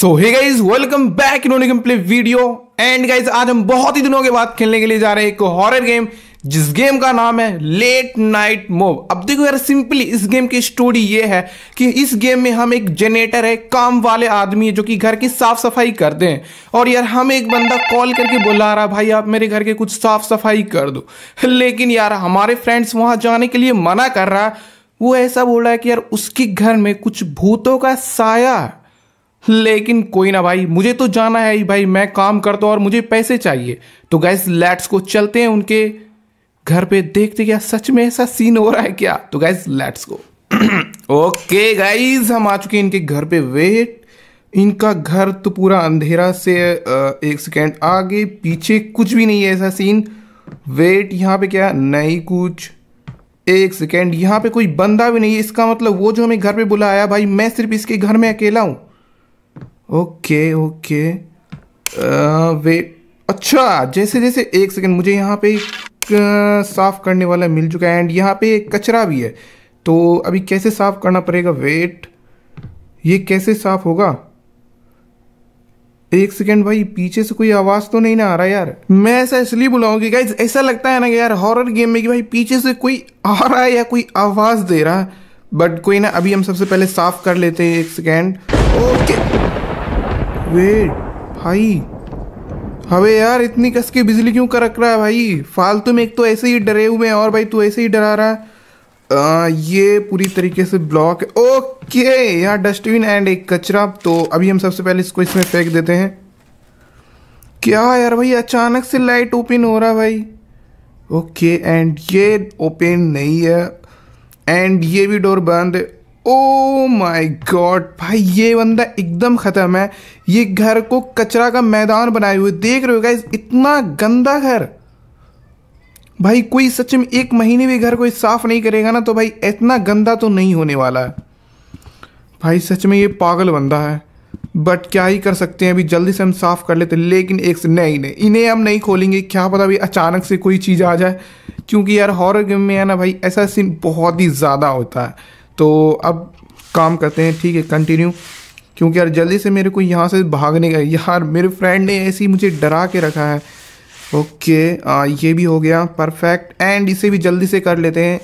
सो hey guys welcome back इन्होंने play video and guys आज हम बहुत ही दिनों के बाद खेलने के लिए जा रहे हैं एक हॉरर गेम जिस गेम का नाम है लेट नाइट मोव अब देखो यार सिंपली इस गेम की स्टोरी ये है कि इस गेम में हम एक जनरेटर है काम वाले आदमी है जो कि घर की साफ सफाई करते हैं और यार हम एक बंदा कॉल करके बुला रहा भाई आप मेरे घर के कुछ साफ सफाई कर दो लेकिन यार हमारे फ्रेंड्स वहां जाने के लिए मना कर रहा वो ऐसा बोल रहा है कि यार उसके घर में कुछ भूतों का साया लेकिन कोई ना भाई मुझे तो जाना है ही भाई मैं काम करता हूं और मुझे पैसे चाहिए तो गैस लेट्स को चलते हैं उनके घर पे देखते क्या सच में ऐसा सीन हो रहा है क्या तो guys let's go okay guys हम आ चुके हैं इनके घर पे वेट इनका घर तो पूरा अंधेरा से एक सेकेंड आगे पीछे कुछ भी नहीं है ऐसा सीन वेट यहाँ पे क्या नहीं कुछ एक सेकेंड यहाँ पे कोई बंदा भी नहीं है इसका मतलब वो जो हमें घर पे बुलाया भाई मैं सिर्फ इसके घर में अकेला हूँ ओके ओके वे अच्छा जैसे जैसे एक सेकेंड मुझे यहाँ पे एक साफ़ करने वाला मिल चुका है एंड यहाँ पे एक कचरा भी है तो अभी कैसे साफ़ करना पड़ेगा वेट ये कैसे साफ़ होगा एक सेकेंड भाई पीछे से कोई आवाज तो नहीं ना आ रहा यार मैं ऐसा इसलिए बुलाऊं कि गाइज ऐसा लगता है ना कि यार हॉरर गेम में कि भाई पीछे से कोई आ रहा है या कोई आवाज दे रहा है बट कोई ना अभी हम सबसे पहले साफ कर लेते हैं एक सेकेंड ओके वेट भाई हवे यार इतनी कस के बिजली क्यों करक रहा है भाई फालतू में एक तो ऐसे ही डरे हुए हैं और भाई तू ऐसे ही डरा रहा है आ, ये पूरी तरीके से ब्लॉक है ओके यहाँ डस्टबिन एंड एक कचरा तो अभी हम सबसे पहले इसको इसमें फेंक देते हैं क्या यार भाई अचानक से लाइट ओपन हो रहा भाई ओके एंड ये ओपन नहीं है एंड ये भी डोर बंद है ओ माय गॉड भाई ये बंदा एकदम ख़त्म है ये घर को कचरा का मैदान बनाए हुए देख रहे हो गाइज इतना गंदा घर भाई कोई सच में एक महीने भी घर को साफ नहीं करेगा ना तो भाई इतना गंदा तो नहीं होने वाला है भाई सच में ये पागल बंदा है बट क्या ही कर सकते हैं अभी जल्दी से हम साफ़ कर लेते लेकिन एक से नहीं नहीं इन्हें हम नहीं खोलेंगे क्या पता अभी अचानक से कोई चीज़ आ जाए क्योंकि यार हॉरर गेम में है ना भाई ऐसा सीन बहुत ही ज़्यादा होता है तो अब काम करते हैं ठीक है कंटिन्यू क्योंकि यार जल्दी से मेरे को यहाँ से भागने का यार मेरे फ्रेंड ने ऐसे ही मुझे डरा के रखा है ओके आ, ये भी हो गया परफेक्ट एंड इसे भी जल्दी से कर लेते हैं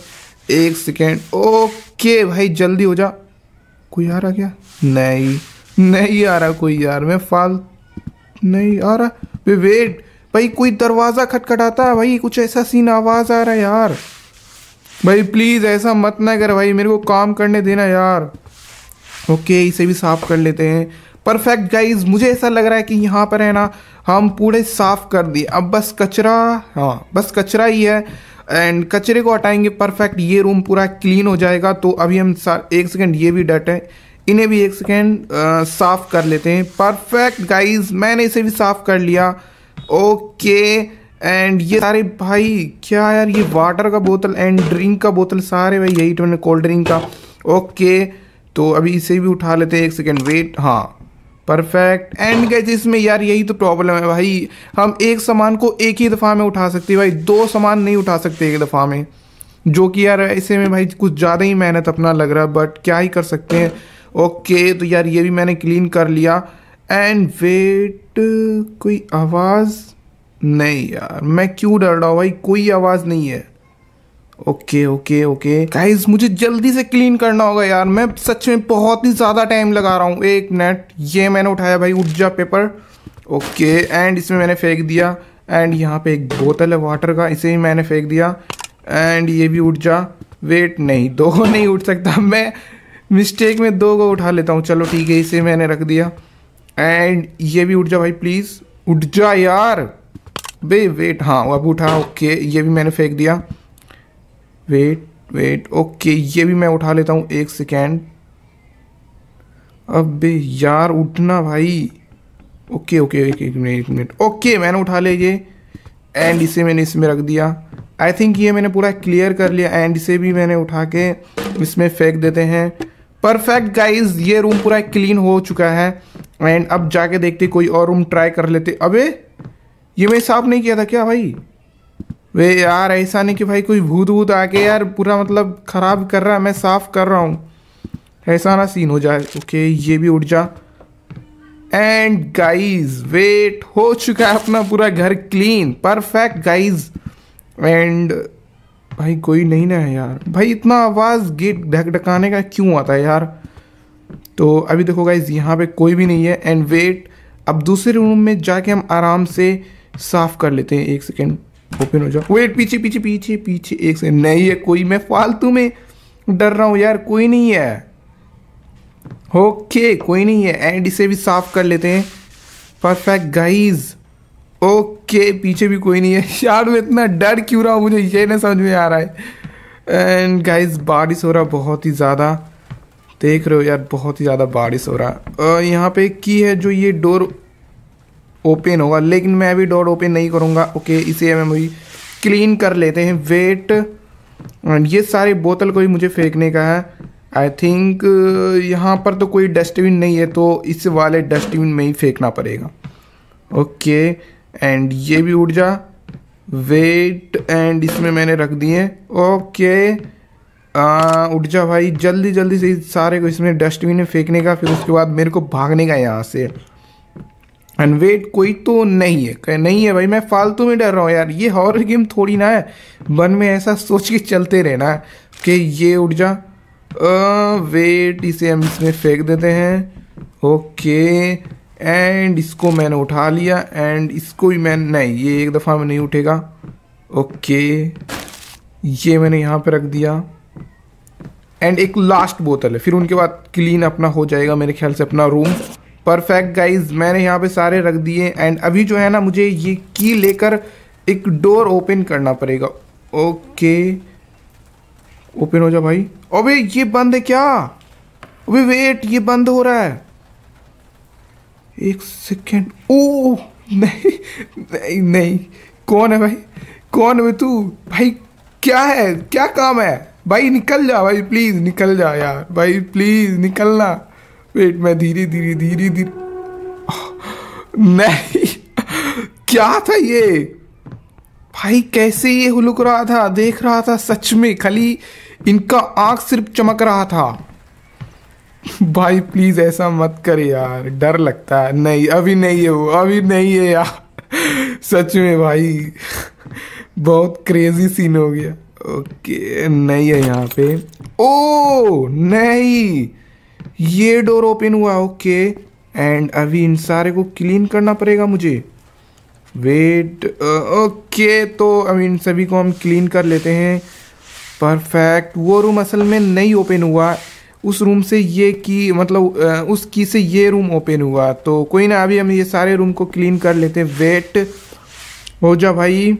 एक सेकेंड ओके भाई जल्दी हो जा कोई आ रहा क्या नहीं नहीं आ रहा कोई यार मैं फाल नहीं आ रहा वे वेट भाई कोई दरवाज़ा खटखटाता है भाई कुछ ऐसा सीन आवाज़ आ रहा है यार भाई प्लीज़ ऐसा मत ना कर भाई मेरे को काम करने देना यार ओके इसे भी साफ़ कर लेते हैं परफेक्ट गाइज मुझे ऐसा लग रहा है कि यहाँ पर है ना हम पूरे साफ़ कर दिए अब बस कचरा हाँ बस कचरा ही है एंड कचरे को हटाएंगे परफेक्ट ये रूम पूरा क्लीन हो जाएगा तो अभी हम एक सेकेंड ये भी डट है इन्हें भी एक सेकेंड साफ़ कर लेते हैं परफेक्ट गाइज मैंने इसे भी साफ़ कर लिया ओके एंड ये सारे भाई क्या यार ये वाटर का बोतल एंड ड्रिंक का बोतल सारे भाई यही तो मैंने कोल्ड ड्रिंक का ओके तो अभी इसे भी उठा लेते हैं एक सेकेंड वेट हाँ परफेक्ट एंड गैज इसमें यार यही तो प्रॉब्लम है भाई हम एक सामान को एक ही दफ़ा में उठा सकते भाई दो सामान नहीं उठा सकते एक दफ़ा में जो कि यार ऐसे में भाई कुछ ज़्यादा ही मेहनत अपना लग रहा है बट क्या ही कर सकते हैं ओके तो यार ये भी मैंने क्लीन कर लिया एंड वेट कोई आवाज़ नहीं यार मैं क्यों डर रहा हूँ भाई कोई आवाज़ नहीं है ओके ओके ओके गाइस मुझे जल्दी से क्लीन करना होगा यार मैं सच में बहुत ही ज़्यादा टाइम लगा रहा हूँ एक मिनट ये मैंने उठाया भाई उठ जा पेपर ओके एंड इसमें मैंने फेंक दिया एंड यहाँ पे एक बोतल है वाटर का इसे भी मैंने फेंक दिया एंड ये भी उठ जा वेट नहीं दो नहीं उठ सकता मैं मिस्टेक में दो को उठा लेता हूँ चलो ठीक है इसे मैंने रख दिया एंड ये भी उठ जा भाई प्लीज़ उठ जा यार बे वेट हाँ अब उठा ओके ये भी मैंने फेंक दिया वेट वेट ओके ये भी मैं उठा लेता हूँ एक सेकेंड अब बे यार उठना भाई ओके ओके एक एक मिनट एक मिनट ओके मैंने उठा लिया ये एंड इसे मैंने इसमें रख दिया आई थिंक ये मैंने पूरा क्लियर कर लिया एंड इसे भी मैंने उठा के इसमें फेंक देते हैं परफेक्ट गाइज ये रूम पूरा क्लीन हो चुका है एंड अब जाके देखते कोई और रूम ट्राई कर लेते अबे ये मैं साफ नहीं किया था क्या भाई वे यार ऐसा नहीं कि भाई कोई भूत भूत आके यार पूरा मतलब ख़राब कर रहा है मैं साफ कर रहा हूँ ऐसा ना सीन हो जाए ओके ये भी उठ जा एंड गाइज वेट हो चुका है अपना पूरा घर क्लीन परफेक्ट गाइज एंड भाई कोई नहीं ना है यार भाई इतना आवाज़ गेट ढक ढकाने का क्यों आता है यार तो अभी देखो गाइज यहाँ पे कोई भी नहीं है एंड वेट अब दूसरे रूम में जाके हम आराम से साफ कर लेते हैं एक सेकेंड ओपन हो जाओ वेट पीछे पीछे पीछे पीछे एक सेकेंड नहीं है कोई मैं फालतू में डर रहा हूँ यार कोई नहीं है ओके कोई नहीं है एंड इसे भी साफ कर लेते हैं परफेक्ट गाइज ओके पीछे भी कोई नहीं है यार मैं इतना डर क्यों रहा हूँ मुझे ये ना समझ में आ रहा है एंड गाइज बारिश हो रहा बहुत ही ज़्यादा देख रहे हो यार बहुत ही ज़्यादा बारिश हो रहा है यहाँ पे की है जो ये डोर ओपन होगा लेकिन मैं अभी डॉट ओपन नहीं करूँगा ओके इसे हमें अभी क्लीन कर लेते हैं वेट एंड ये सारे बोतल को ही मुझे फेंकने का है आई थिंक uh, यहाँ पर तो कोई डस्टबिन नहीं है तो इस वाले डस्टबिन में ही फेंकना पड़ेगा ओके एंड ये भी उड़ जा वेट एंड इसमें मैंने रख दिए ओके uh, उठ जा भाई जल्दी जल्दी से सारे को इसमें डस्टबिन में फेंकने का फिर उसके बाद मेरे को भागने का यहाँ से एंड वेट कोई तो नहीं है कह नहीं है भाई मैं फालतू में डर रहा हूँ यार ये हॉरर गेम थोड़ी ना है मन में ऐसा सोच के चलते रहना है कि ये उठ जा वेट इसे हम इसमें फेंक देते हैं ओके एंड इसको मैंने उठा लिया एंड इसको भी मैं नहीं ये एक दफ़ा में नहीं उठेगा ओके ये मैंने यहाँ पर रख दिया एंड एक लास्ट बोतल है फिर उनके बाद क्लीन अपना हो जाएगा मेरे ख्याल से अपना रूम परफेक्ट गाइज मैंने यहाँ पे सारे रख दिए एंड अभी जो है ना मुझे ये की लेकर एक डोर ओपन करना पड़ेगा ओके ओपन हो जा भाई अबे ये बंद है क्या अबे वेट ये बंद हो रहा है एक सेकेंड ओ oh, नहीं नहीं नहीं कौन है भाई कौन है तू भाई क्या है क्या काम है भाई निकल जा भाई प्लीज़ निकल जा यार भाई प्लीज़ निकलना वेट मैं धीरे धीरे धीरे धीरे नहीं क्या था ये भाई कैसे ये हुलुक रहा था देख रहा था सच में खाली इनका आंख सिर्फ चमक रहा था भाई प्लीज ऐसा मत कर यार डर लगता है नहीं अभी नहीं है वो अभी नहीं है यार सच में भाई बहुत क्रेजी सीन हो गया ओके नहीं है यहाँ पे ओ नहीं ये डोर ओपन हुआ ओके एंड अभी इन सारे को क्लीन करना पड़ेगा मुझे वेट ओके uh, तो अभी इन सभी को हम क्लीन कर लेते हैं परफेक्ट वो रूम असल में नहीं ओपन हुआ उस रूम से ये की मतलब uh, उस की से ये रूम ओपन हुआ तो कोई ना अभी हम ये सारे रूम को क्लीन कर लेते हैं वेट हो जा भाई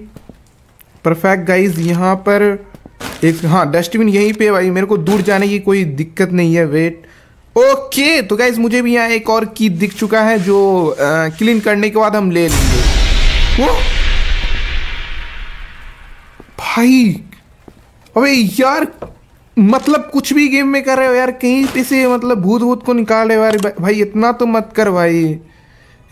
परफेक्ट गाइज यहाँ पर एक हाँ डस्टबिन यहीं पे भाई मेरे को दूर जाने की कोई दिक्कत नहीं है वेट ओके तो गाइज मुझे भी यहाँ एक और की दिख चुका है जो आ, क्लीन करने के बाद हम ले लेंगे वो भाई अबे यार मतलब कुछ भी गेम में कर रहे हो यार कहीं पे से मतलब भूत भूत को निकाल रहे हो यार भाई इतना तो मत कर भाई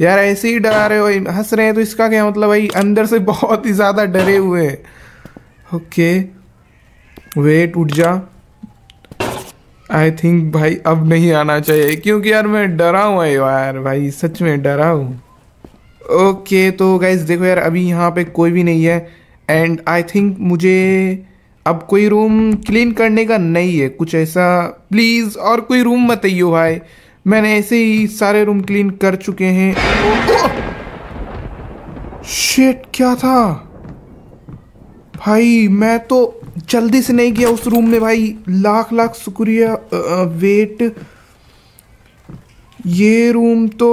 यार ऐसे ही डरा रहे हो हंस रहे हैं तो इसका क्या मतलब भाई अंदर से बहुत ही ज़्यादा डरे हुए हैं ओके वेट उठ जा आई थिंक भाई अब नहीं आना चाहिए क्योंकि यार मैं डरा हुआ यार भाई सच में डरा हूँ ओके okay, तो गाइज देखो यार अभी यहाँ पे कोई भी नहीं है एंड आई थिंक मुझे अब कोई रूम क्लीन करने का नहीं है कुछ ऐसा प्लीज़ और कोई रूम मत आइयो भाई मैंने ऐसे ही सारे रूम क्लीन कर चुके हैं शेट क्या था भाई मैं तो जल्दी से नहीं गया उस रूम में भाई लाख लाख शुक्रिया वेट ये रूम तो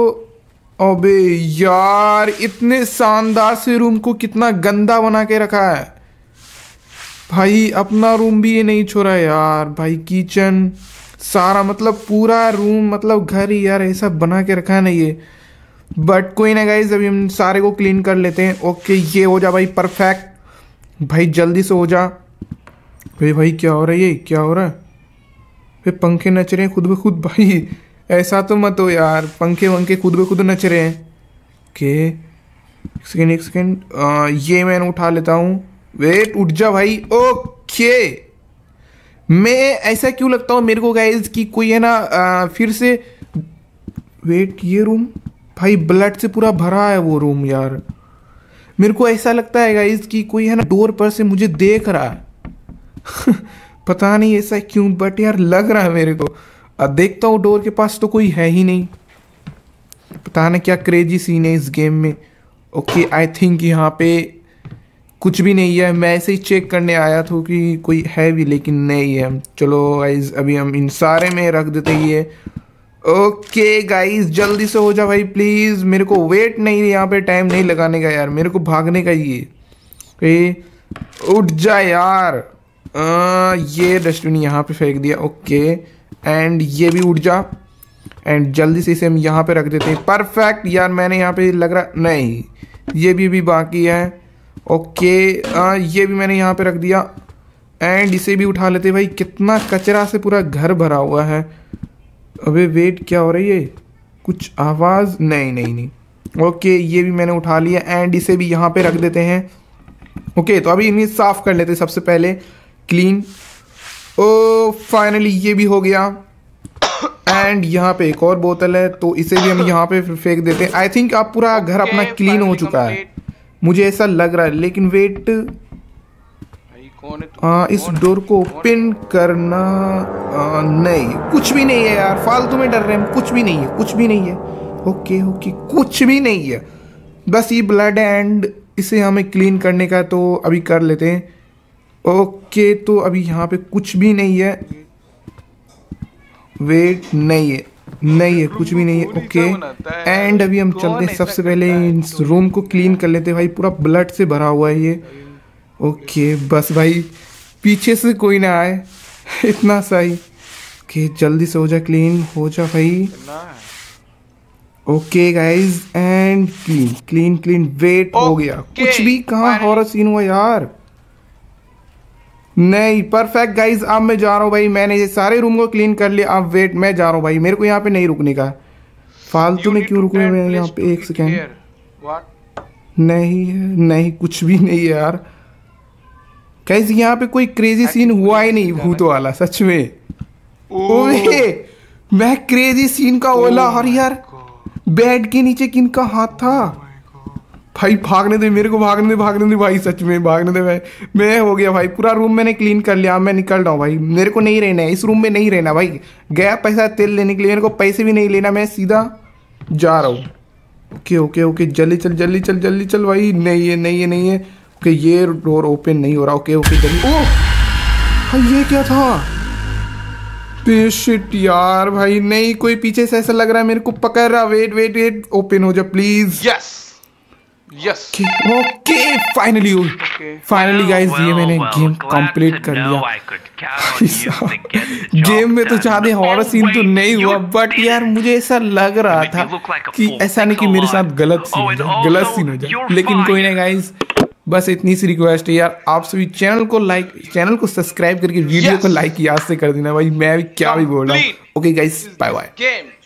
अबे यार इतने शानदार से रूम को कितना गंदा बना के रखा है भाई अपना रूम भी ये नहीं छोड़ा यार भाई किचन सारा मतलब पूरा रूम मतलब घर ही यार ऐसा बना के रखा है ना ये बट कोई ना गाइज अभी हम सारे को क्लीन कर लेते हैं ओके ये हो जा भाई परफेक्ट भाई जल्दी से हो जा भाई भाई क्या हो रहा है ये क्या हो रहा है भाई पंखे नच रहे हैं खुद ब खुद भाई ऐसा तो मत हो यार पंखे वंखे खुद ब खुद नच रहे हैं के एक सेकेंड एक सेकेंड ये मैंने उठा लेता हूँ वेट उठ जा भाई ओके मैं ऐसा क्यों लगता हूँ मेरे को गाइज कि कोई है ना आ, फिर से वेट ये रूम भाई ब्लड से पूरा भरा है वो रूम यार मेरे को ऐसा लगता है गाइज कि कोई है ना डोर पर से मुझे देख रहा है पता नहीं ऐसा क्यों बट यार लग रहा है मेरे को अब देखता हूँ डोर के पास तो कोई है ही नहीं पता नहीं क्या क्रेजी सीन है इस गेम में ओके आई थिंक यहाँ पे कुछ भी नहीं है मैं ऐसे ही चेक करने आया था कि कोई है भी लेकिन नहीं है चलो गाइज अभी हम इन सारे में रख देते ये ओके गाइज जल्दी से हो जा भाई प्लीज़ मेरे को वेट नहीं यहाँ पे टाइम नहीं लगाने का यार मेरे को भागने का ये उठ जा यार आ, ये डस्टबिन यहाँ पे फेंक दिया ओके एंड ये भी उठ जा एंड जल्दी से इसे हम यहाँ पे रख देते हैं परफेक्ट यार मैंने यहाँ पे लग रहा नहीं ये भी भी बाकी है ओके आ, ये भी मैंने यहाँ पे रख दिया एंड इसे भी उठा लेते भाई कितना कचरा से पूरा घर भरा हुआ है अबे वेट क्या हो रही है कुछ आवाज़ नहीं नहीं नहीं ओके ये भी मैंने उठा लिया एंड इसे भी यहाँ पे रख देते हैं ओके तो अभी इन्हें साफ़ कर लेते सबसे पहले क्लीन ओ फाइनली ये भी हो गया एंड यहाँ पे एक और बोतल है तो इसे भी हम यहाँ पे फेंक देते हैं आई थिंक आप पूरा घर अपना क्लीन हो चुका है मुझे ऐसा लग रहा है लेकिन वेट हाँ इस डोर को ओपन करना आ, नहीं कुछ भी नहीं है यार फालतू में डर रहे हैं कुछ भी नहीं है कुछ भी नहीं है ओके ओके कुछ भी नहीं है बस ये ब्लड एंड इसे हमें क्लीन करने का तो अभी कर लेते हैं ओके तो अभी यहाँ पे कुछ भी नहीं है वेट नहीं है नहीं है कुछ भी नहीं है ओके एंड अभी हम चलते हैं सबसे पहले इस रूम को क्लीन कर लेते हैं भाई पूरा ब्लड से भरा हुआ है ये ओके बस भाई पीछे से कोई ना आए इतना सही ओके जल्दी से हो जा क्लीन हो जा भाई okay guys and clean clean clean wait हो गया कुछ भी कहाँ हॉरर सीन हुआ यार नहीं परफेक्ट गाइज अब मैं जा रहा हूँ भाई मैंने ये सारे रूम को क्लीन कर लिया अब वेट मैं जा रहा हूँ भाई मेरे को यहाँ पे नहीं रुकने का फालतू में क्यों रुकने मैं यहाँ पे एक सेकेंड नहीं नहीं कुछ भी नहीं है यार गाइज यहाँ पे कोई क्रेजी सीन हुआ ही नहीं भूत वाला सच में ओए मैं क्रेजी सीन का ओला और oh यार बेड के नीचे किन का हाथ था oh भाई भागने दे मेरे को भागने दे भागने दे भाई सच में भागने दे भाई मैं हो गया भाई पूरा रूम मैंने क्लीन कर लिया मैं निकल रहा हूँ भाई मेरे को नहीं रहना है इस रूम में नहीं रहना भाई गया पैसा तेल लेने के लिए मेरे को पैसे भी नहीं लेना मैं सीधा जा रहा हूँ ओके ओके ओके जल्दी चल जल्दी चल जल्दी चल भाई नहीं है नहीं है नहीं है ओके ये डोर ओपन नहीं हो रहा ओके ओके जल्दी ओ oh! भाई ये क्या था शिट यार भाई नहीं कोई पीछे से ऐसा लग रहा है मेरे को पकड़ रहा वेट वेट वेट ओपन हो जा please yes yes! Yes okay finally finally guys ये मैंने गेम कंप्लीट कर लिया गेम में तो चाहते हॉरर सीन तो oh, नहीं हुआ बट यार मुझे ऐसा लग रहा था कि ऐसा नहीं कि मेरे साथ गलत सीन oh, हो जाए गलत सीन हो जाए लेकिन कोई ना गाइस बस इतनी सी रिक्वेस्ट है यार आप सभी चैनल को लाइक चैनल को सब्सक्राइब करके वीडियो को लाइक याद से कर देना भाई मैं भी क्या भी बोल रहा हूँ ओके गाइस बाय बाय